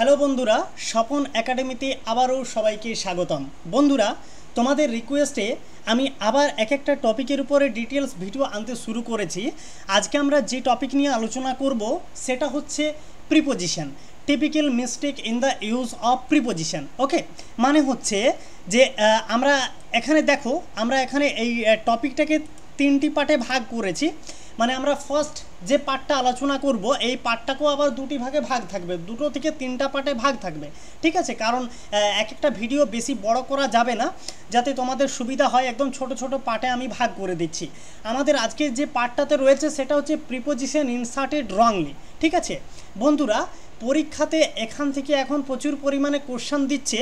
Hello বন্ধুরা স্বপন একাডেমিতে আবারও সবাইকে স্বাগতম বন্ধুরা তোমাদের রিকোয়েস্টে আমি আবার এক একটা টপিকের উপরে ডিটেলস ভিডিও আনতে শুরু করেছি আজকে আমরা যে টপিক নিয়ে আলোচনা করব সেটা হচ্ছে preposition typical mistake in the use of preposition okay মানে হচ্ছে যে আমরা এখানে দেখো আমরা এখানে এই টপিকটাকে তিনটি পার্টে ভাগ করেছি মানে আমরা ফার্স্ট যে পার্টটা আলোচনা করব এই পার্টটাকেও আবার দুটি ভাগে ভাগ থাকবে দুটো থেকে তিনটা পার্টে ভাগ থাকবে ঠিক আছে কারণ এক একটা ভিডিও বেশি বড় করা যাবে না যাতে তোমাদের সুবিধা হয় একদম ছোট ছোট পার্টে আমি ভাগ করে দিচ্ছি আমাদের আজকে যে পার্টটাতে রয়েছে সেটা হচ্ছে প্রিপোজিশন ইনসার্টেড রংলি ঠিক আছে বন্ধুরা পরীক্ষাতে এখান থেকে এখন প্রচুর পরিমাণে কোশ্চান দিচ্ছে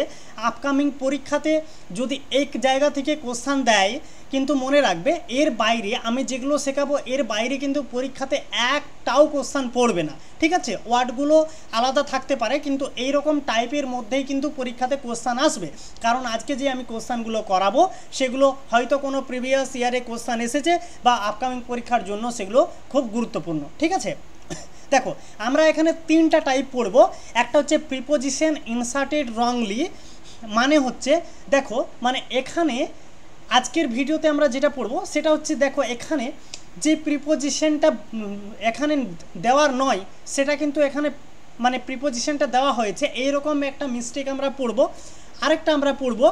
আপকামিং পরীক্ষাতে যদি এক জায়গা থেকে কোশ্চান দেয় কিন্তু মনে রাখবে এর বাইরে আমি যেগুলো শেখাবো এর বাইরে কিন্তু পরীক্ষাতে একটাও কোশ্চান পড়বে না ঠিক আছে ওয়ার্ডগুলো আলাদা থাকতে পারে কিন্তু এই রকম টাইপের মধ্যেই কিন্তু পরীক্ষাতে কোশ্চান আসবে কারণ আজকে যে আমি কোশ্চানগুলো করাবো সেগুলো হয়তো কোনো প্রিভিয়াস ইয়ারে কোশ্চান এসেছে বা আপকামিং পরীক্ষার জন্য সেগুলো খুব গুরুত্বপূর্ণ ঠিক আছে দেখো আমরা এখানে তিনটা টাইপ পড়ব একটা হচ্ছে প্রিপোজিশন ইনসার্টেড রংলি মানে হচ্ছে দেখো মানে এখানে আজকের ভিডিওতে আমরা যেটা পড়ব সেটা হচ্ছে দেখো এখানে যে প্রিপোজিশনটা এখানে দেওয়ার নয় সেটা কিন্তু এখানে মানে প্রিপোজিশনটা দেওয়া হয়েছে এইরকম একটা মিস্টেক আমরা পড়ব আরেকটা আমরা পড়ব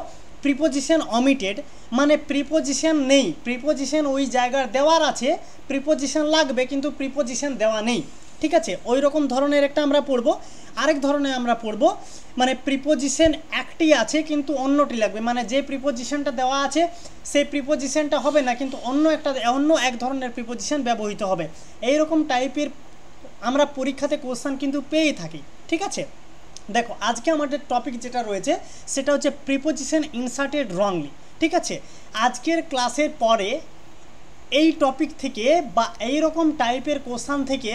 প্রিপোজিশন অমিটেড মানে প্রিপোজিশন নেই প্রিপোজিশন ওই জায়গার দেওয়ার আছে প্রিপোজিশন লাগবে কিন্তু প্রিপোজিশন দেওয়া নেই ঠিক আছে ওই রকম ধরনের একটা আমরা পড়ব আরেক ধরনের আমরা পড়ব মানে প্রিপোজিশন একটি আছে কিন্তু অন্যটি লাগবে মানে যে প্রিপোজিশনটা দেওয়া আছে সেই প্রিপোজিশনটা হবে না কিন্তু অন্য একটা অন্য এক ধরনের প্রিপোজিশন ব্যবহৃত হবে এই রকম টাইপের আমরা পরীক্ষাতে কোশ্চান কিন্তু পেয়ে থাকি ঠিক আছে দেখো আজকে আমাদের টপিক যেটা রয়েছে সেটা হচ্ছে প্রিপোজিশন ইনসার্টেড রংলি ঠিক আছে আজকের ক্লাসের পরে এই টপিক থেকে বা এই রকম টাইপের কোশ্চান থেকে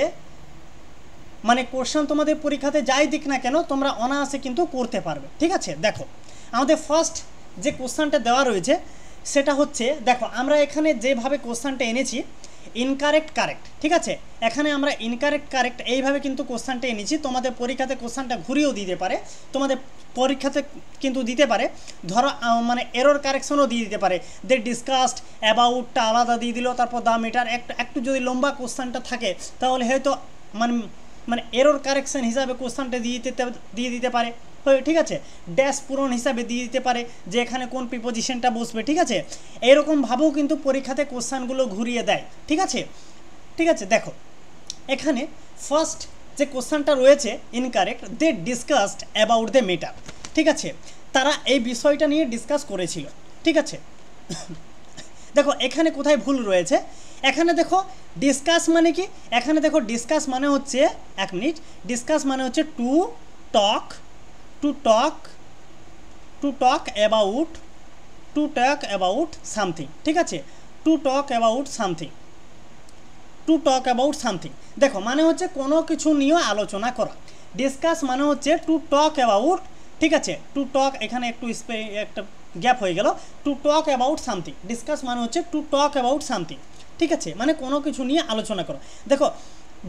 মানে কোশ্চেন তোমাদের পরীক্ষাতে যাই দিক না কেন তোমরা অনায়াসে কিন্তু করতে পারবে ঠিক আছে দেখো আমাদের ফার্স্ট যে কোশ্চানটা দেওয়া রয়েছে সেটা হচ্ছে দেখো আমরা এখানে যেভাবে কোশ্চানটা এনেছি ইনকারেক্ট কারেক্ট ঠিক আছে এখানে আমরা ইনকারেক্ট কারেক্ট এইভাবে কিন্তু কোশ্চানটা এনেছি তোমাদের পরীক্ষাতে কোশ্চানটা ঘুরিয়েও দিতে পারে তোমাদের পরীক্ষাতে কিন্তু দিতে পারে ধরো মানে এরর কারেকশনও দিয়ে দিতে পারে দে ডিসকাস্ট অ্যাবাউটটা আলাদা দিয়ে দিল তারপর দা মিটার একটু একটু যদি লম্বা কোশ্চানটা থাকে তাহলে হয়তো মানে মানে এরোর কারেকশন হিসাবে কোশ্চানটা দিয়ে দিতে দিয়ে দিতে পারে ঠিক আছে ড্যাশ পূরণ হিসাবে দিয়ে দিতে পারে যে এখানে কোন প্রিপোজিশনটা বসবে ঠিক আছে এরকমভাবেও কিন্তু পরীক্ষাতে কোশ্চানগুলো ঘুরিয়ে দেয় ঠিক আছে ঠিক আছে দেখো এখানে ফার্স্ট যে কোশ্চানটা রয়েছে incorrect they discussed about the matter ঠিক আছে তারা এই বিষয়টা নিয়ে ডিসকাস করেছিল ঠিক আছে দেখো এখানে কোথায় ভুল রয়েছে এখানে দেখো ডিসকাস মানে কি এখানে দেখো ডিসকাস মানে হচ্ছে এক মিনিট ডিসকাস মানে হচ্ছে to talk to talk to talk about to talk about something ঠিক আছে to talk about something to talk about something দেখো মানে হচ্ছে কোনো কিছু নিয়েও আলোচনা করা ডিসকাস মানে হচ্ছে টু টক অ্যাবাউট ঠিক আছে টু টক এখানে একটু স্পে একটা গ্যাপ হয়ে গেল to talk about something discuss মানে হচ্ছে টু টক অ্যাবাউট সামথিং ঠিক আছে মানে কোনো কিছু নিয়ে আলোচনা করো দেখো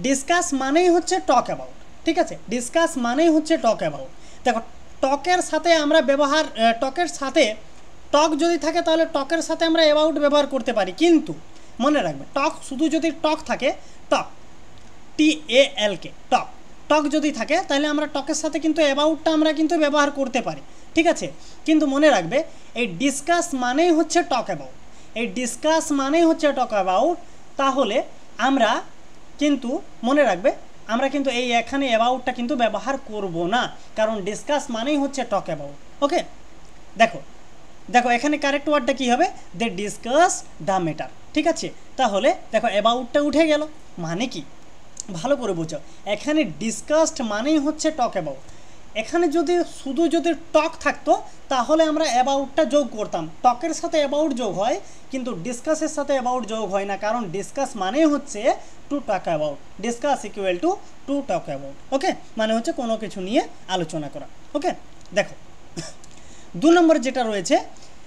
ডিসকাস মানেই হচ্ছে টক অ্যাবাউট ঠিক আছে ডিসকাস মানেই হচ্ছে টক অ্যাবাউট দেখো টকের সাথে আমরা ব্যবহার টকের সাথে টক যদি থাকে তাহলে টকের সাথে আমরা অ্যাবাউট ব্যবহার করতে পারি কিন্তু মনে রাখবে টক শুধু যদি টক থাকে টক টি এ এল কে টক টক যদি থাকে তাহলে আমরা টকের সাথে কিন্তু অ্যাবাউটটা আমরা কিন্তু ব্যবহার করতে পারি ঠিক আছে কিন্তু মনে রাখবে এই ডিসকাস মানেই হচ্ছে টক অ্যাবাউট এই ডিসকাস মানেই হচ্ছে টক অ্যাবাউট তাহলে আমরা কিন্তু মনে রাখবে আমরা কিন্তু এই এখানে অ্যাবাউটটা কিন্তু ব্যবহার করব না কারণ ডিসকাস মানেই হচ্ছে টক অ্যাবাউট ওকে দেখো দেখো এখানে কারেক্ট ওয়ার্ডটা কী হবে দে ডিসকাস দ্য ম্যাটার ঠিক আছে তাহলে দেখো অ্যাবাউটটা উঠে গেল মানে কি ভালো করে বোঝো এখানে ডিসকাসড মানেই হচ্ছে টক অ্যাবাউট এখানে যদি শুধু যদি টক থাকতো তাহলে আমরা অ্যাবাউটটা যোগ করতাম টকের সাথে অ্যাবাউট যোগ হয় কিন্তু ডিসকাসের সাথে অ্যাবাউট যোগ হয় না কারণ ডিসকাস মানে হচ্ছে to talk about discuss equal to to talk about okay মানে হচ্ছে কোনো কিছু নিয়ে আলোচনা করা ওকে দেখো দু নম্বর যেটা রয়েছে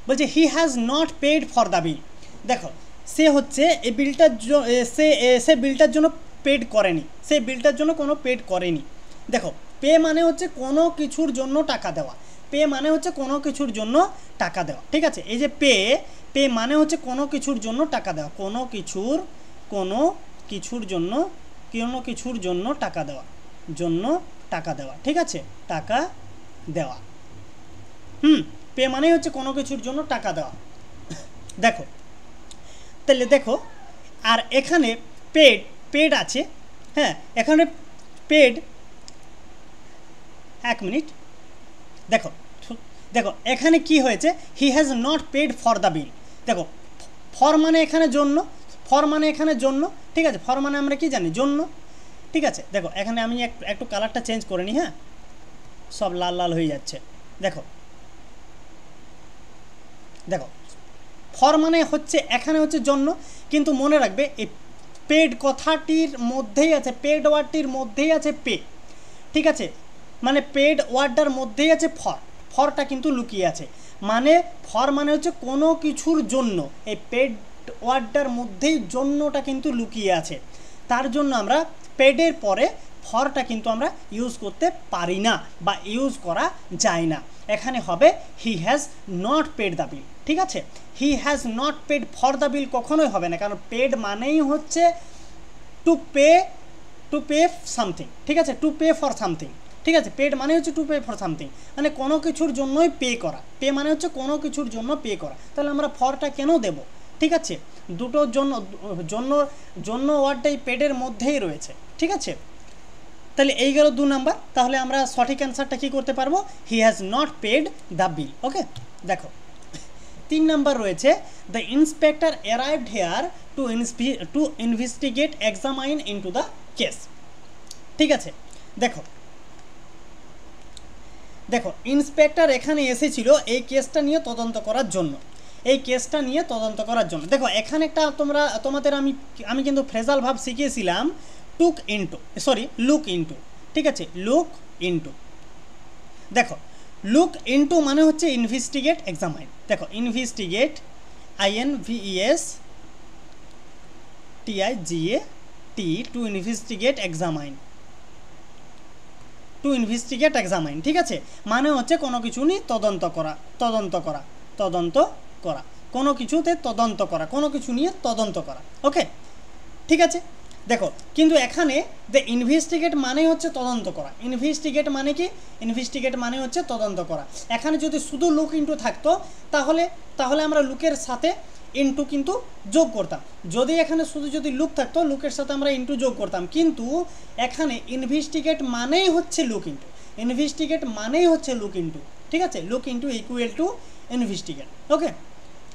বলছে he has not paid for the bill দেখো সে হচ্ছে এই বিলটার সে সে বিলটার জন্য পেড করেনি সে বিলটার জন্য কোনো পেড করেনি দেখো পে মানে হচ্ছে কোনো কিছুর জন্য টাকা দেওয়া পে মানে হচ্ছে কোনো কিছুর জন্য টাকা দেওয়া ঠিক আছে এই যে পে পে মানে হচ্ছে কোনো কিছুর জন্য টাকা দেওয়া কোনো কিছুর কোনো কিছুর জন্য কোনো কিছুর জন্য টাকা দেওয়া জন্য টাকা দেওয়া ঠিক আছে টাকা দেওয়া হুম পে মানে হচ্ছে কোনো কিছুর জন্য টাকা দেওয়া দেখো তাহলে দেখো আর এখানে পেড পেড আছে হ্যাঁ এখানে পেড এক মিনিট দেখো দেখো এখানে কি হয়েছে he has not paid for the bill দেখো ফর মানে এখানে জন্য ফর মানে এখানে জন্য ঠিক আছে ফর মানে আমরা কি জানি জন্য ঠিক আছে দেখো এখানে আমি একটু কালারটা চেঞ্জ করে নিই হ্যাঁ সব লাল লাল হয়ে যাচ্ছে দেখো দেখো ফর মানে হচ্ছে এখানে হচ্ছে জন্য কিন্তু মনে রাখবে এই পেড কথাটির মধ্যেই আছে পেড ওয়ার্ডটির মধ্যেই আছে পে ঠিক আছে মানে পেড ওয়ার্ডটার মধ্যেই আছে ফর ফরটা কিন্তু লুকিয়ে আছে মানে ফর মানে হচ্ছে কোনো কিছুর জন্য এই পেড ওয়ার্ডটার মধ্যেই জন্যটা কিন্তু লুকিয়ে আছে তার জন্য আমরা পেডের পরে ফরটা কিন্তু আমরা ইউজ করতে পারি না বা ইউজ করা যায় না এখানে হবে he has not paid the bill ঠিক আছে he has not paid for the bill কখনোই হবে না কারণ পেড মানেই হচ্ছে to pay to pay something ঠিক আছে টু পে ফর সামথিং ঠিক আছে পেড মানে হচ্ছে টু পে ফর সামথিং মানে কোনো কিছুর জন্যই পে করা পে মানে হচ্ছে কোনো কিছুর জন্য পে করা তাহলে আমরা ফরটা কেন দেব ঠিক আছে দুটোর জন্য জন্য জন্য ওয়ার্ডটাই পেডের মধ্যেই রয়েছে ঠিক আছে তাহলে এই গেল দু নাম্বার তাহলে আমরা সঠিক অ্যান্সারটা কী করতে পারবো he has not paid the bill okay দেখো তিন নাম্বার রয়েছে the inspector arrived here to to investigate examine into the দ্য কেস ঠিক আছে দেখো দেখো ইন্সপেক্টর এখানে এসেছিল এই কেসটা নিয়ে তদন্ত করার জন্য এই কেসটা নিয়ে তদন্ত করার জন্য দেখো এখানে একটা তোমরা তোমাদের আমি আমি কিন্তু ফ্রেজাল ভাব শিখিয়েছিলাম took into sorry look into ঠিক আছে লুক ইনটু দেখো লুক ইনটু মানে হচ্ছে ইনভেস্টিগেট এক্সামাইন দেখো investigate I N V E S T I G A T to investigate examine to investigate examine ঠিক আছে মানে হচ্ছে কোনো কিছু নিয়ে তদন্ত করা তদন্ত করা তদন্ত করা কোনো কিছুতে তদন্ত করা কোনো কিছু নিয়ে তদন্ত করা ওকে ঠিক আছে দেখো কিন্তু এখানে দ্য ইনভেস্টিগেট মানে হচ্ছে তদন্ত করা ইনভেস্টিগেট মানে কি ইনভেস্টিগেট মানে হচ্ছে তদন্ত করা এখানে যদি শুধু লুক ইন্টু থাকতো তাহলে তাহলে আমরা লুকের সাথে ইন্টু কিন্তু যোগ করতাম যদি এখানে শুধু যদি লুক থাকতো লুকের সাথে আমরা ইন্টু যোগ করতাম কিন্তু এখানে ইনভেস্টিগেট মানেই হচ্ছে লুক ইন্টু ইনভেস্টিগেট মানেই হচ্ছে লুক ইন্টু ঠিক আছে look into equal to investigate okay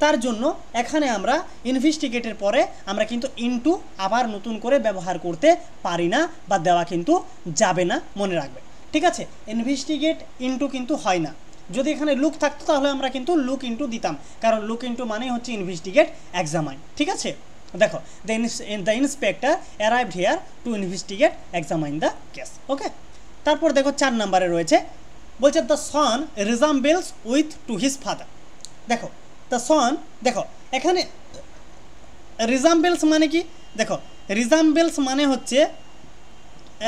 তার জন্য এখানে আমরা ইনভেস্টিগেটের পরে আমরা কিন্তু ইন্টু আবার নতুন করে ব্যবহার করতে পারি না বা দেওয়া কিন্তু যাবে না মনে রাখবে ঠিক আছে ইনভেস্টিগেট ইনটু কিন্তু হয় না যদি এখানে লুক থাকতো তাহলে আমরা কিন্তু লুক ইন্টু দিতাম কারণ লুক ইন্টু মানে হচ্ছে ইনভেস্টিগেট এক্সামাইন ঠিক আছে দেখো the the inspector arrived here to investigate examine the case okay তারপর দেখো চার নাম্বারে রয়েছে বলছে the son resembles with to his father দেখো দ্য সন দেখো এখানে রিজাম্বেলস মানে কি দেখো রিজাম্বেলস মানে হচ্ছে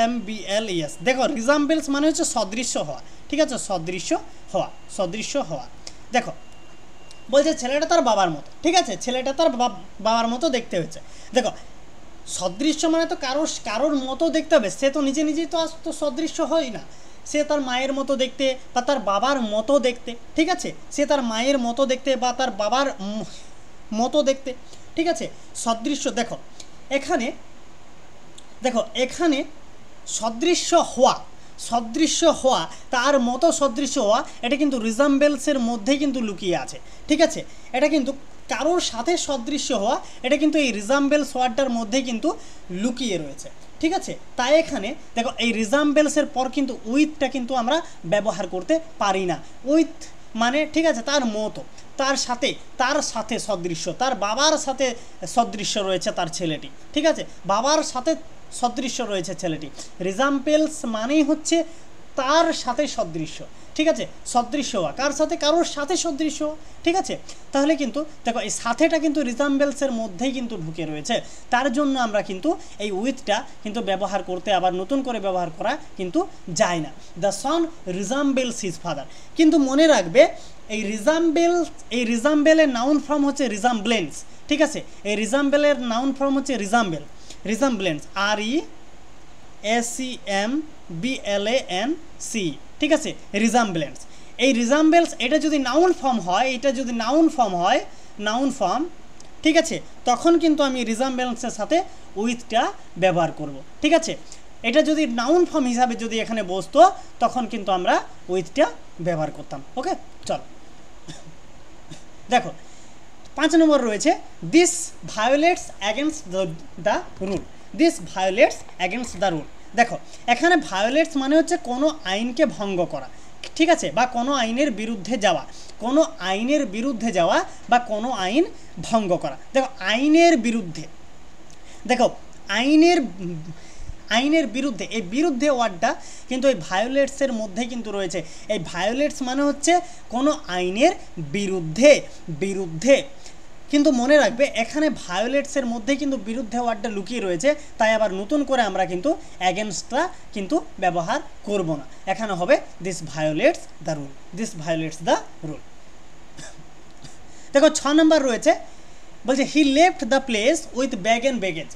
এম বি এল ইএস দেখো রিজাম্বেলস মানে হচ্ছে সদৃশ্য হওয়া ঠিক আছে সদৃশ্য হওয়া সদৃশ্য হওয়া দেখো বলছে ছেলেটা তার বাবার মতো ঠিক আছে ছেলেটা তার বাবার মতো দেখতে হয়েছে দেখো সদৃশ্য মানে তো কারোর কারোর মতো দেখতে হবে সে তো নিজে নিজেই তো আজ তো সদৃশ্য হয় না সে তার মায়ের মতো দেখতে বা তার বাবার মতো দেখতে ঠিক আছে সে তার মায়ের মতো দেখতে বা তার বাবার মতো দেখতে ঠিক আছে সদৃশ্য দেখো এখানে দেখো এখানে সদৃশ্য হওয়া সদৃশ্য হওয়া তার মতো সদৃশ্য হওয়া এটা কিন্তু রিজাম্বেলসের মধ্যেই কিন্তু লুকিয়ে আছে ঠিক আছে এটা কিন্তু কারোর সাথে সদৃশ্য হওয়া এটা কিন্তু এই রিজাম্বেলস ওয়ার্ডটার মধ্যেই কিন্তু লুকিয়ে রয়েছে ঠিক আছে তাই এখানে দেখো এই রিজাম্বেলসের পর কিন্তু উইথটা কিন্তু আমরা ব্যবহার করতে পারি না উইথ মানে ঠিক আছে তার মতো তার সাথে তার সাথে সদৃশ্য তার বাবার সাথে সদৃশ্য রয়েছে তার ছেলেটি ঠিক আছে বাবার সাথে সদৃশ্য রয়েছে ছেলেটি রিজাম্পেলস মানেই হচ্ছে তার সাথে সদৃশ্য ঠিক আছে সদৃশ্য হওয়া কার সাথে কারোর সাথে সদৃশ্য ঠিক আছে তাহলে কিন্তু দেখো এই সাথেটা কিন্তু রিজাম্বেলসের মধ্যেই কিন্তু ঢুকে রয়েছে তার জন্য আমরা কিন্তু এই উইথটা কিন্তু ব্যবহার করতে আবার নতুন করে ব্যবহার করা কিন্তু যায় না the son resembles is father কিন্তু মনে রাখবে এই রিজাম্বেল এই রিজাম্বেলের নাউন ফর্ম হচ্ছে রিজাম্বলেন্স ঠিক আছে এই রিজাম্বেলের নাউন ফর্ম হচ্ছে resemble resemblance R E S E C M B L A N C ঠিক আছে রিজাম্বলেন্স এই রিজাম্বলেন্স এটা যদি নাউন ফর্ম হয় এটা যদি নাউন ফর্ম হয় নাউন ফর্ম ঠিক আছে তখন কিন্তু আমি রিজাম্বলেন্সের সাথে উইথটা ব্যবহার করব ঠিক আছে এটা যদি নাউন ফর্ম হিসাবে যদি এখানে বসতো তখন কিন্তু আমরা উইথটা ব্যবহার করতাম ওকে চল দেখো পাঁচ নম্বর রয়েছে this violates against the the rule this violates against the rule দেখো এখানে ভায়োলেটস মানে হচ্ছে কোনো আইনকে ভঙ্গ করা ঠিক আছে বা কোনো আইনের বিরুদ্ধে যাওয়া কোনো আইনের বিরুদ্ধে যাওয়া বা কোনো আইন ভঙ্গ করা দেখো আইনের বিরুদ্ধে দেখো আইনের আইনের বিরুদ্ধে এই বিরুদ্ধে ওয়ার্ডটা কিন্তু এই ভায়োলেটসের মধ্যে কিন্তু রয়েছে এই ভায়োলেটস মানে হচ্ছে কোনো আইনের বিরুদ্ধে বিরুদ্ধে কিন্তু মনে রাখবে এখানে ভায়োলেটসের মধ্যে কিন্তু বিরুদ্ধে ওয়ার্ডটা লুকিয়ে রয়েছে তাই আবার নতুন করে আমরা কিন্তু অ্যাগেনস্টটা কিন্তু ব্যবহার করব না এখানে হবে this violates the rule this violates the rule দেখো ছ নম্বর রয়েছে বলছে he left the place with bag and baggage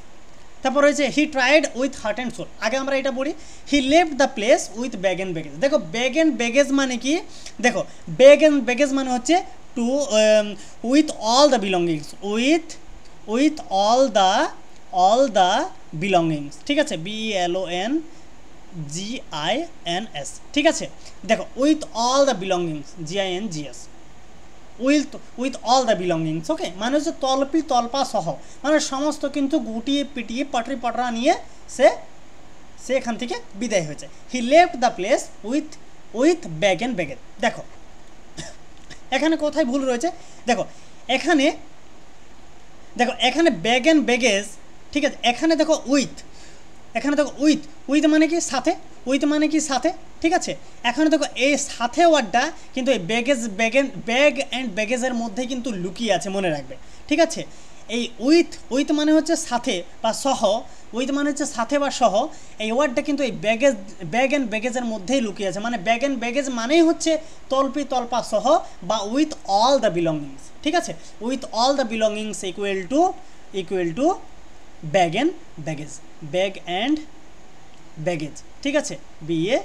তারপর রয়েছে he tried with heart and soul আগে আমরা এটা বলি he left the place with bag and baggage দেখো ব্যাগ অ্যান্ড ব্যাগেজ মানে কি দেখো ব্যাগ অ্যান্ড ব্যাগেজ মানে হচ্ছে to um, with all the belongings with with all the all the belongings ঠিক আছে B L O N G I N S ঠিক আছে দেখো with all the belongings G I N G S with with all the belongings okay মানে হচ্ছে তলপি তলপা সহ মানে সমস্ত কিন্তু গুটিয়ে পিটিয়ে পাটরি পাটরা নিয়ে সে সে এখান থেকে বিদায় হয়েছে he left the place with with bag and ব্যাগের দেখো এখানে কোথায় ভুল রয়েছে দেখো এখানে দেখো এখানে ব্যাগ অ্যান্ড ব্যাগেজ ঠিক আছে এখানে দেখো উইথ এখানে দেখো উইথ উইথ মানে কি সাথে উইথ মানে কি সাথে ঠিক আছে এখানে দেখো এই সাথে ওয়ার্ডটা কিন্তু এই ব্যাগেজ ব্যাগ ব্যাগ অ্যান্ড ব্যাগেজের মধ্যে কিন্তু লুকিয়ে আছে মনে রাখবে ঠিক আছে এই উইথ উইথ মানে হচ্ছে সাথে বা সহ উইথ মানে হচ্ছে সাথে বা সহ এই ওয়ার্ডটা কিন্তু এই ব্যাগেজ ব্যাগ অ্যান্ড ব্যাগেজের মধ্যেই লুকিয়ে আছে মানে ব্যাগ অ্যান্ড ব্যাগেজ মানেই হচ্ছে তলপি তলপা সহ বা উইথ অল দ্য বিলঙ্গিংস ঠিক আছে with all the belongings equal to equal to bag and baggage bag and baggage ঠিক আছে B A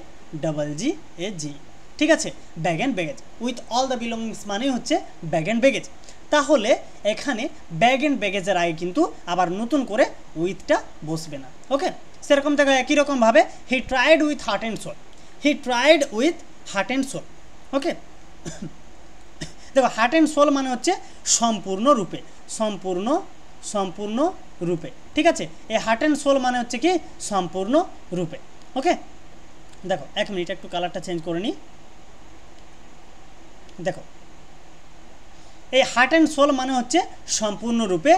double G A G ঠিক আছে bag and baggage with all the belongings মানেই হচ্ছে bag and baggage তাহলে এখানে ব্যাগ অ্যান্ড ব্যাগেজের আগে কিন্তু আবার নতুন করে উইথটা বসবে না ওকে সেরকম থেকে একই রকমভাবে he tried with heart and soul he tried with heart and soul okay দেখো হার্ট অ্যান্ড সোল মানে হচ্ছে সম্পূর্ণ রূপে সম্পূর্ণ সম্পূর্ণ রূপে ঠিক আছে এই হার্ট অ্যান্ড সোল মানে হচ্ছে কি সম্পূর্ণ রূপে ওকে দেখো এক মিনিট একটু কালারটা চেঞ্জ করে নিই দেখো এই হার্ট অ্যান্ড সোল মানে হচ্ছে সম্পূর্ণরূপে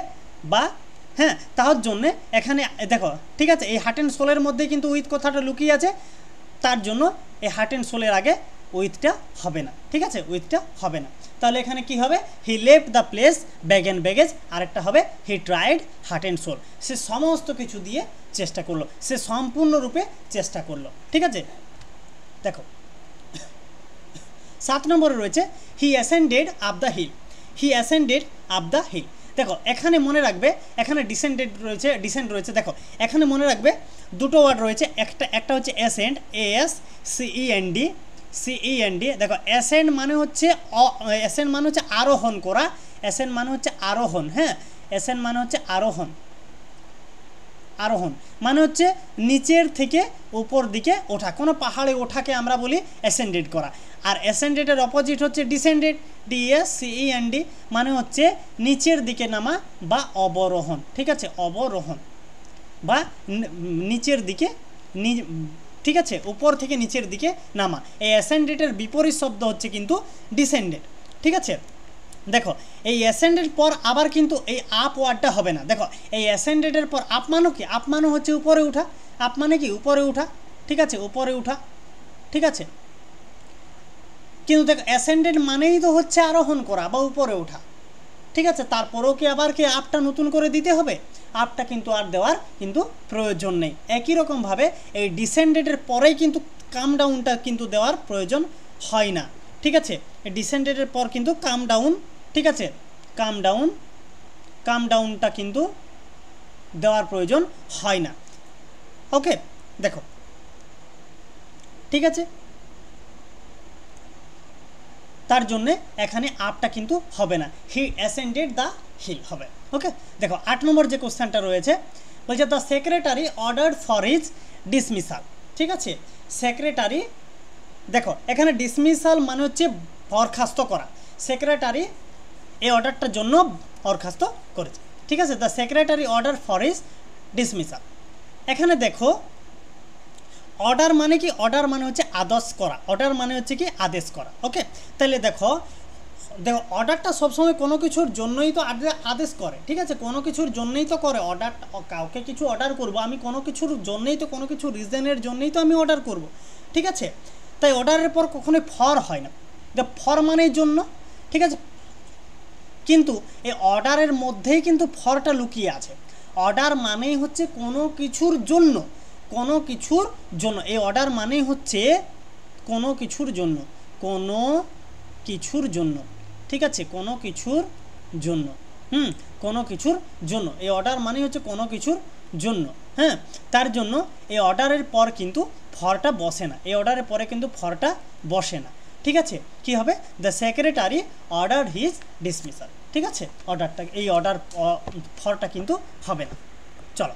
বা হ্যাঁ তার জন্যে এখানে দেখো ঠিক আছে এই হার্ট অ্যান্ড সোলের মধ্যে কিন্তু উইথ কথাটা লুকিয়ে আছে তার জন্য এই হার্ট অ্যান্ড সোলের আগে উইথটা হবে না ঠিক আছে উইথটা হবে না তাহলে এখানে কি হবে he left the place bag and baggage আরেকটা হবে he tried heart and soul সে সমস্ত কিছু দিয়ে চেষ্টা করলো সে সম্পূর্ণরূপে চেষ্টা করলো ঠিক আছে দেখো সাত নম্বরে রয়েছে he ascended up the hill he ascended up the hill দেখো এখানে মনে রাখবে এখানে ডিসেন্ডেড রয়েছে ডিসেন্ড রয়েছে দেখো এখানে মনে রাখবে দুটো ওয়ার্ড রয়েছে একটা একটা হচ্ছে ascend A S C E N D C E N D দেখো অ্যাসেন্ড মানে হচ্ছে অ্যাসেন্ড মানে হচ্ছে আরোহণ করা অ্যাসেন্ড মানে হচ্ছে আরোহণ হ্যাঁ অ্যাসেন্ড মানে হচ্ছে আরোহণ আরোহণ মানে হচ্ছে নিচের থেকে উপর দিকে ওঠা কোনো পাহাড়ে ওঠাকে আমরা বলি অ্যাসেন্ডেড করা আর অ্যাসেন্ডেডের অপোজিট হচ্ছে descended D S C E N D মানে হচ্ছে নিচের দিকে নামা বা অবরোহণ ঠিক আছে অবরোহণ বা নিচের দিকে ঠিক আছে উপর থেকে নিচের দিকে নামা এই অ্যাসেন্ডেডের বিপরীত শব্দ হচ্ছে কিন্তু ডিসেন্ডেড ঠিক আছে দেখো এই অ্যাসেন্ডের পর আবার কিন্তু এই আপ ওয়ার্ডটা হবে না দেখো এই অ্যাসেন্ডেডের পর আপ মানো কি আপ মানো হচ্ছে উপরে উঠা আপ মানে কি উপরে উঠা ঠিক আছে উপরে উঠা ঠিক আছে কিন্তু দেখো অ্যাসেন্ডেড মানেই তো হচ্ছে আরোহণ করা বা উপরে ওঠা ঠিক আছে তারপরেও কি আবার কি আপটা নতুন করে দিতে হবে আপটা কিন্তু আর দেওয়ার কিন্তু প্রয়োজন নেই একই রকমভাবে এই ডিসেন্ডেডের পরেই কিন্তু কাম ডাউনটা কিন্তু দেওয়ার প্রয়োজন হয় না ঠিক আছে ডিসেন্ডেডের পর কিন্তু কাম ডাউন ঠিক আছে কাম ডাউন কাম ডাউনটা কিন্তু দেওয়ার প্রয়োজন হয় না ওকে দেখো ঠিক আছে তার জন্যে এখানে আপটা কিন্তু হবে না হি অ্যাসেন্ডেড দ্য হিল হবে ওকে দেখো আট নম্বর যে কোশ্চেনটা রয়েছে বলছে the secretary order for is dismissal ঠিক আছে সেক্রেটারি দেখো এখানে ডিসমিসাল মানে হচ্ছে বরখাস্ত করা সেক্রেটারি এই অর্ডারটার জন্য বরখাস্ত করেছে ঠিক আছে the secretary order for is dismissal এখানে দেখো অর্ডার মানে কি অর্ডার মানে হচ্ছে আদেশ করা অর্ডার মানে হচ্ছে কি আদেশ করা ওকে তাহলে দেখো দেখো অর্ডারটা সবসময় কোনো কিছুর জন্যই তো আদেশ করে ঠিক আছে কোনো কিছুর জন্যই তো করে অর্ডার কাউকে কিছু অর্ডার করব আমি কোনো কিছুর জন্যই তো কোনো কিছু রিজনের জন্যই তো আমি অর্ডার করব ঠিক আছে তাই অর্ডারের পর কখনোই ফর হয় না দ্য ফর মানের জন্য ঠিক আছে কিন্তু এই অর্ডারের মধ্যেই কিন্তু ফরটা লুকিয়ে আছে অর্ডার মানেই হচ্ছে কোনো কিছুর জন্য কোনো কিছুর জন্য এই অর্ডার মানেই হচ্ছে কোনো কিছুর জন্য কোনো কিছুর জন্য ঠিক আছে কোনো কিছুর জন্য হুম কোনো কিছুর জন্য এই অর্ডার মানেই হচ্ছে কোনো কিছুর জন্য হ্যাঁ তার জন্য এই অর্ডারের পর কিন্তু ফরটা বসে না এই অর্ডারের পরে কিন্তু ফরটা বসে না ঠিক আছে কি হবে the secretary order his dismissal ঠিক আছে অর্ডারটা এই অর্ডার ফরটা uh, কিন্তু হবে না চলো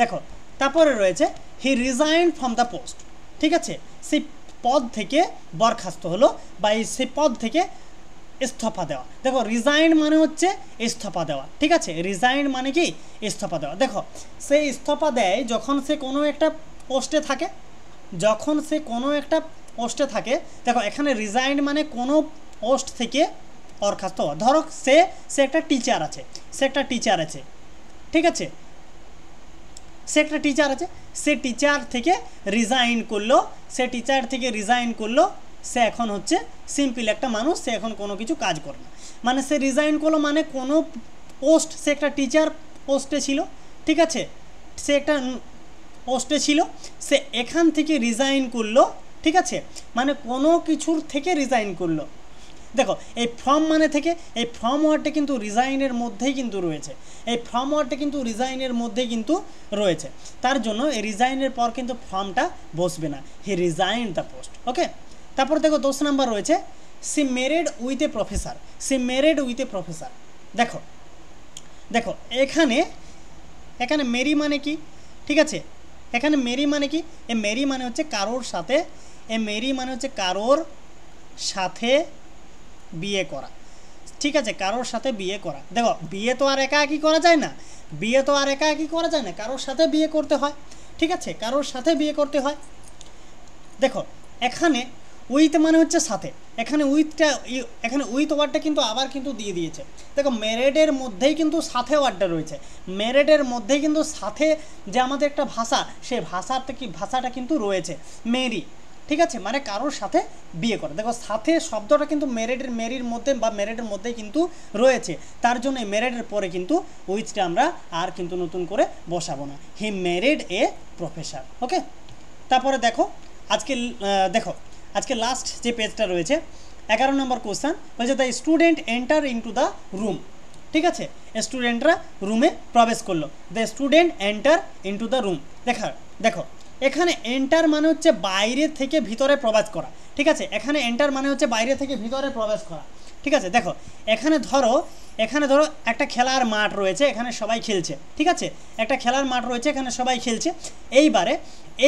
দেখো তারপরে রয়েছে he resign from the post ঠিক আছে সেই পদ থেকে বরখাস্ত হলো বা এই সে পদ থেকে ইস্তফা দেওয়া দেখো রিজাইন মানে হচ্ছে ইস্তফা দেওয়া ঠিক আছে রিজাইন মানে কি ইস্তফা দেওয়া দেখো সে ইস্তফা দেয় যখন সে কোনো একটা পোস্টে থাকে যখন সে কোনো একটা পোস্টে থাকে দেখো এখানে রিজাইন্ড মানে কোনো পোস্ট থেকে বরখাস্ত হওয়া ধরো সে সে একটা টিচার আছে সে একটা টিচার আছে ঠিক আছে সে একটা টিচার আছে সে টিচার থেকে রিজাইন করলো সে টিচার থেকে রিজাইন করলো সে এখন হচ্ছে সিম্পল একটা মানুষ সে এখন কোনো কিছু কাজ করে না মানে সে রিজাইন করলো মানে কোনো পোস্ট সে একটা টিচার পোস্টে ছিল ঠিক আছে সে একটা পোস্টে ছিল সে এখান থেকে রিজাইন করলো ঠিক আছে মানে কোনো কিছুর থেকে রিজাইন করলো দেখো এই ফর্ম মানে থেকে এই ফর্ম ওয়ার্ডটা কিন্তু রিজাইনের মধ্যেই কিন্তু রয়েছে এই ফর্ম ওয়ার্ডটা কিন্তু রিজাইনের মধ্যেই কিন্তু রয়েছে তার জন্য এই রিজাইনের পর কিন্তু ফর্মটা বসবে না he resign the post okay তারপর দেখো দশ নাম্বার রয়েছে she married with a professor she married with a professor দেখো দেখো এখানে এখানে মেরি মানে কি ঠিক আছে এখানে মেরি মানে কি এ মেরি মানে হচ্ছে কারোর সাথে এ মেরি মানে হচ্ছে কারোর সাথে বিয়ে করা ঠিক আছে কারোর সাথে বিয়ে করা দেখো বিয়ে তো আর একা একই করা যায় না বিয়ে তো আর একা একই করা যায় না কারোর সাথে বিয়ে করতে হয় ঠিক আছে কারোর সাথে বিয়ে করতে হয় দেখো এখানে উইথ মানে হচ্ছে সাথে এখানে উইথটা এখানে উইথ ওয়ার্ডটা কিন্তু আবার কিন্তু দিয়ে দিয়েছে দেখো মেরেডের মধ্যেই কিন্তু সাথে ওয়ার্ডটা রয়েছে মেরেডের মধ্যেই কিন্তু সাথে যে আমাদের একটা ভাষা সে ভাষাতে কি ভাষাটা কিন্তু রয়েছে মেরি ঠিক আছে মানে কারোর সাথে বিয়ে করা দেখো সাথে শব্দটা কিন্তু মেরেডের মেরির মধ্যে বা মেরেডের মধ্যে কিন্তু রয়েছে তার জন্য মেরেডের পরে কিন্তু উইচটা আমরা আর কিন্তু নতুন করে বসাবো না হি মেরিড এ প্রফেসর ওকে তারপরে দেখো আজকে দেখো আজকে লাস্ট যে পেজটা রয়েছে এগারো নম্বর কোশ্চান বলছে the student enter into the room ঠিক আছে স্টুডেন্টরা রুমে প্রবেশ করলো the student enter into the room দেখা দেখো এখানে এন্টার মানে হচ্ছে বাইরে থেকে ভিতরে প্রবেশ করা ঠিক আছে এখানে এন্টার মানে হচ্ছে বাইরে থেকে ভিতরে প্রবেশ করা ঠিক আছে দেখো এখানে ধরো এখানে ধরো একটা খেলার মাঠ রয়েছে এখানে সবাই খেলছে ঠিক আছে একটা খেলার মাঠ রয়েছে এখানে সবাই খেলছে এইবারে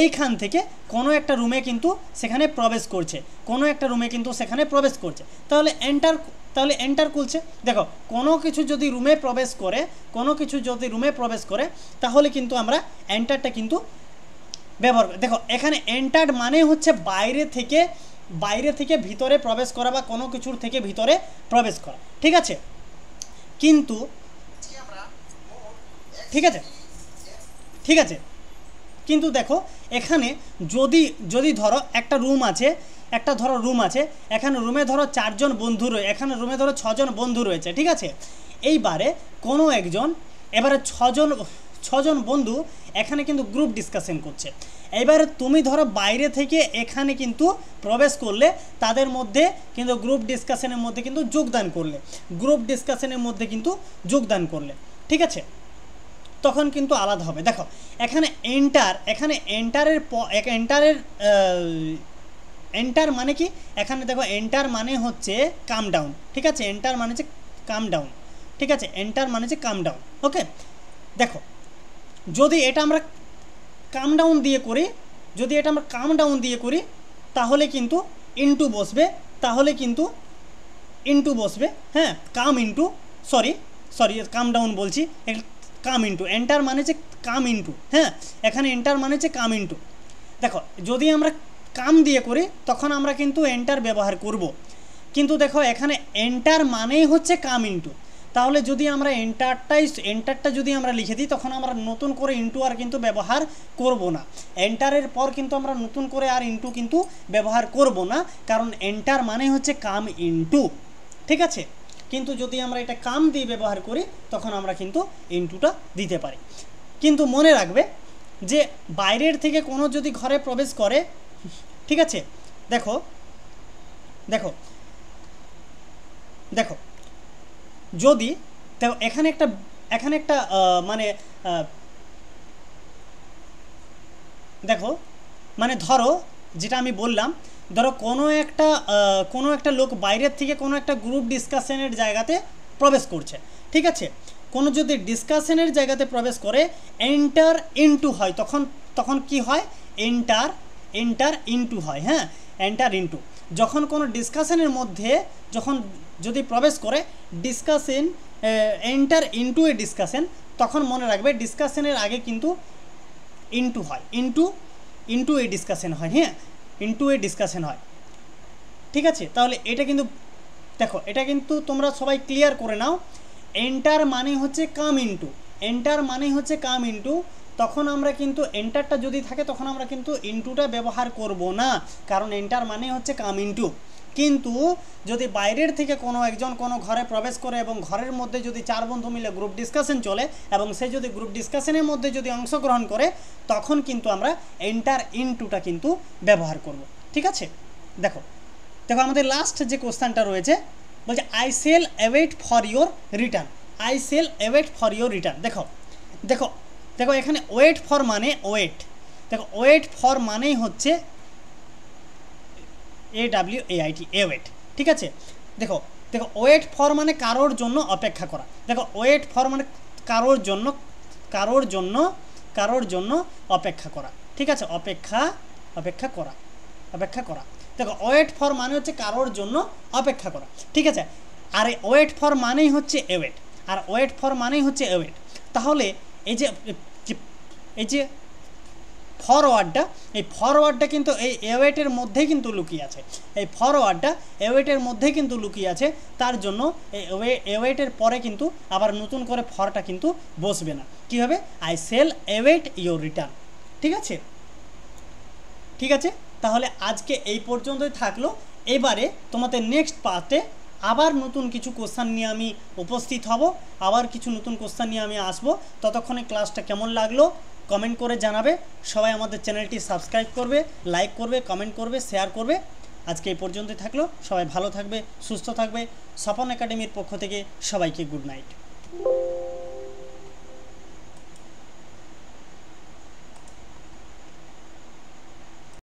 এইখান থেকে কোনো একটা রুমে কিন্তু সেখানে প্রবেশ করছে কোনো একটা রুমে কিন্তু সেখানে প্রবেশ করছে তাহলে এন্টার তাহলে এন্টার খুলছে দেখো কোনো কিছু যদি রুমে প্রবেশ করে কোনো কিছু যদি রুমে প্রবেশ করে তাহলে কিন্তু আমরা এন্টারটা কিন্তু ব্যবহার করে দেখো এখানে এন্টার্ড মানে হচ্ছে বাইরে থেকে বাইরে থেকে ভিতরে প্রবেশ করা বা কোনো কিছুর থেকে ভিতরে প্রবেশ করা ঠিক আছে কিন্তু ঠিক আছে ঠিক আছে কিন্তু দেখো এখানে যদি যদি ধরো একটা রুম আছে একটা ধরো রুম আছে এখানে রুমে ধরো চারজন বন্ধু রয়ে এখানে রুমে ধরো ছজন বন্ধু রয়েছে ঠিক আছে এইবারে কোনো একজন এবারে ছজন ছজন বন্ধু এখানে কিন্তু গ্রুপ ডিসকাশন করছে এবারে তুমি ধরো বাইরে থেকে এখানে কিন্তু প্রবেশ করলে তাদের মধ্যে কিন্তু গ্রুপ ডিসকাশনের মধ্যে কিন্তু যোগদান করলে গ্রুপ ডিসকাশনের মধ্যে কিন্তু যোগদান করলে ঠিক আছে তখন কিন্তু আলাদা হবে দেখো এখানে এন্টার এখানে এন্টারের এন্টারের এন্টার মানে কি এখানে দেখো এন্টার মানে হচ্ছে কাম ডাউন ঠিক আছে এন্টার মানে হচ্ছে কাম ডাউন ঠিক আছে এন্টার মানে হচ্ছে কাম ডাউন ওকে দেখো যদি এটা আমরা কাম ডাউন দিয়ে করি যদি এটা আমরা কাম ডাউন দিয়ে করি তাহলে কিন্তু ইনটু বসবে তাহলে কিন্তু ইনটু বসবে হ্যাঁ come into sorry sorry come down বলছি কাম ইনটু এন্টার মানে যে কাম ইনটু হ্যাঁ এখানে এন্টার মানে যে কাম ইনটু দেখো যদি আমরা কাম দিয়ে করি তখন আমরা কিন্তু এন্টার ব্যবহার করব। কিন্তু দেখো এখানে এন্টার মানেই হচ্ছে কাম ইনটু তাহলে যদি আমরা এন্টারটাই এন্টারটা যদি আমরা লিখে দিই তখন আমরা নতুন করে ইন্টু আর কিন্তু ব্যবহার করব না এন্টারের পর কিন্তু আমরা নতুন করে আর ইন্টু কিন্তু ব্যবহার করব না কারণ এন্টার মানে হচ্ছে কাম ইন্টু ঠিক আছে কিন্তু যদি আমরা এটা কাম দিয়ে ব্যবহার করি তখন আমরা কিন্তু ইন্টুটা দিতে পারি কিন্তু মনে রাখবে যে বাইরের থেকে কোনো যদি ঘরে প্রবেশ করে ঠিক আছে দেখো দেখো দেখো যদি তো এখানে একটা এখানে একটা মানে দেখো মানে ধরো যেটা আমি বললাম ধরো কোনো একটা কোনো একটা লোক বাইরের থেকে কোনো একটা গ্রুপ ডিসকাশনের জায়গাতে প্রবেশ করছে ঠিক আছে কোনো যদি ডিসকাশনের জায়গাতে প্রবেশ করে এন্টার ইনটু হয় তখন তখন কি হয় এন্টার এন্টার ইনটু হয় হ্যাঁ এন্টার ইন্টু যখন কোনো ডিসকাশানের মধ্যে যখন যদি প্রবেশ করে discussion enter into a discussion তখন মনে রাখবে ডিসকাশানের আগে কিন্তু ইন্টু হয় ইন্টু ইন্টু এ ডিসকাশন হয় হ্যাঁ ইন্টু এ ডিসকাশন হয় ঠিক আছে তাহলে এটা কিন্তু দেখো এটা কিন্তু তোমরা সবাই ক্লিয়ার করে নাও এন্টার মানে হচ্ছে কাম ইন্টু এন্টার মানে হচ্ছে কাম ইন্টু তখন আমরা কিন্তু এন্টারটা যদি থাকে তখন আমরা কিন্তু ইনটুটা ব্যবহার করব না কারণ এন্টার মানে হচ্ছে কাম ইনটু কিন্তু যদি বাইরের থেকে কোনো একজন কোনো ঘরে প্রবেশ করে এবং ঘরের মধ্যে যদি চার বন্ধু মিলে গ্রুপ ডিসকাশন চলে এবং সে যদি গ্রুপ ডিসকাশনের মধ্যে যদি অংশগ্রহণ করে তখন কিন্তু আমরা এন্টার ইনটুটা কিন্তু ব্যবহার করব ঠিক আছে দেখো দেখো আমাদের লাস্ট যে কোশ্চানটা রয়েছে বলছে I shall await for your return I shall await for your return দেখো দেখো দেখো এখানে ওয়েট ফর মানে ওয়েট দেখো ওয়েট ফর মানেই হচ্ছে A W A I T await ঠিক আছে দেখো দেখো ওয়েট ফর মানে কারোর জন্য অপেক্ষা করা দেখো ওয়েট ফর মানে কারোর জন্য কারোর জন্য কারোর জন্য অপেক্ষা করা ঠিক আছে অপেক্ষা অপেক্ষা করা অপেক্ষা করা দেখো ওয়েট ফর মানে হচ্ছে কারোর জন্য অপেক্ষা করা ঠিক আছে আর ওয়েট ফর মানেই হচ্ছে ওয়েট আর ওয়েট ফর মানেই হচ্ছে ওয়েট তাহলে এই যে এই যে ফরওয়ার্ডটা এই ফরওয়ার্ডটা কিন্তু এই এওয়েটের মধ্যেই কিন্তু লুকিয়ে আছে এই ফরওয়ার্ডটা এওয়েটের মধ্যে কিন্তু লুকিয়ে আছে তার জন্য এই এওয়েটের পরে কিন্তু আবার নতুন করে ফরটা কিন্তু বসবে না কী হবে I shall await your return ঠিক আছে ঠিক আছে তাহলে আজকে এই পর্যন্তই থাকলো এবারে তোমাদের নেক্সট পার্টে আবার নতুন কিছু কোশ্চান নিয়ে আমি উপস্থিত হব আবার কিছু নতুন কোশ্চান নিয়ে আমি আসব ততক্ষণে ক্লাসটা কেমন লাগলো কমেন্ট করে জানাবে সবাই আমাদের চ্যানেলটি সাবস্ক্রাইব করবে লাইক করবে কমেন্ট করবে শেয়ার করবে আজকে এই পর্যন্তই থাকলো সবাই ভালো থাকবে সুস্থ থাকবে স্বপন একাডেমির পক্ষ থেকে সবাইকে গুড নাইট